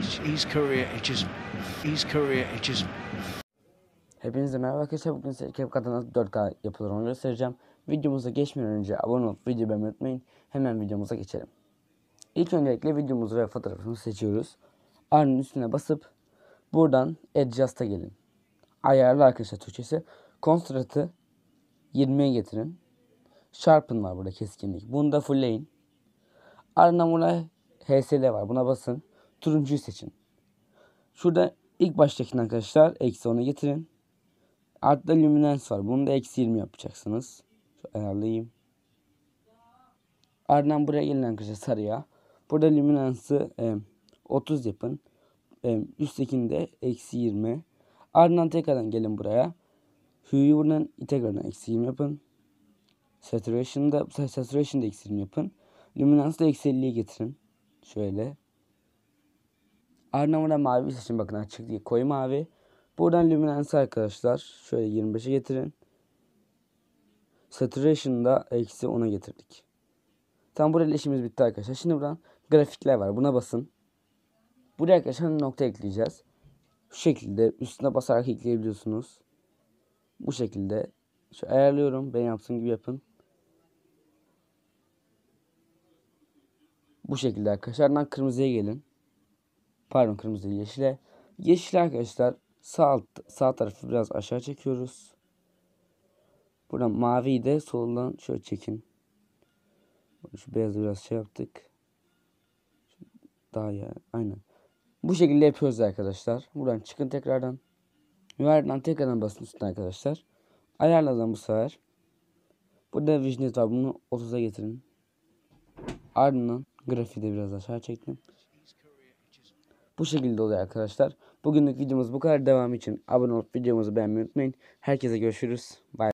his career it just his career it just Hepinize merhaba arkadaşlar. Bugün size kep katana 4K yapılır göstereceğim. Videomuza geçmeden önce abone olup videoyu beğenmeyi unutmayın. Hemen videomuza geçelim. İlk öncelikle videomuzu ve fotoğrafımızı seçiyoruz. Ardının üstüne basıp buradan Adjust'a gelin. Ayarlı arkadaşlar Türkçesi. Konstratı 20'ye getirin. Sharpen var burada keskinlik. Bunu da fullleyin. Ardından buna HSL var. Buna basın turuncuyu seçin. Şurada ilk baştakini arkadaşlar eksi 10'a getirin. Artta luminance var. Bunu da eksi 20 yapacaksınız. ayarlayayım. Ardından buraya gelin arkadaşlar sarıya. Burada luminansı e, 30 yapın. E, üsttekini eksi 20. Ardından tekrardan gelin buraya. Hue'yu buradan tekrardan eksi 20 yapın. Saturation'da, saturation'da eksi 20 yapın. Luminans'ı da eksi 50'ye getirin. Şöyle. Arnavut'a mavi seçin bakın açık değil koyu mavi. Buradan luminance'ı arkadaşlar şöyle 25'e getirin. Saturation'da eksi 10'a getirdik. Tam burayla işimiz bitti arkadaşlar. Şimdi buradan grafikler var. Buna basın. Buraya arkadaşlar nokta ekleyeceğiz. Şu şekilde üstüne basarak ekleyebiliyorsunuz. Bu şekilde. Şu ayarlıyorum. Ben yaptığım gibi yapın. Bu şekilde arkadaşlar. Ardından kırmızıya gelin. Pardon kırmızı yeşile. Yeşil arkadaşlar sağ, alt, sağ tarafı biraz aşağı çekiyoruz. Buradan maviyi de soldan şöyle çekin. Şu beyazı biraz şey yaptık. Daha ya aynen. Bu şekilde yapıyoruz arkadaşlar. Buradan çıkın tekrardan. Yuvarladan tekrardan basın üstüne arkadaşlar. Ayarladan bu sefer. Burada vignette var. Bunu 30'a getirin. Ardından grafiği de biraz aşağı çektim bu şekilde oluyor arkadaşlar. Bugünlük videomuz bu kadar. Devam için abone olup videomuzu beğenmeyi unutmayın. Herkese görüşürüz. Bye.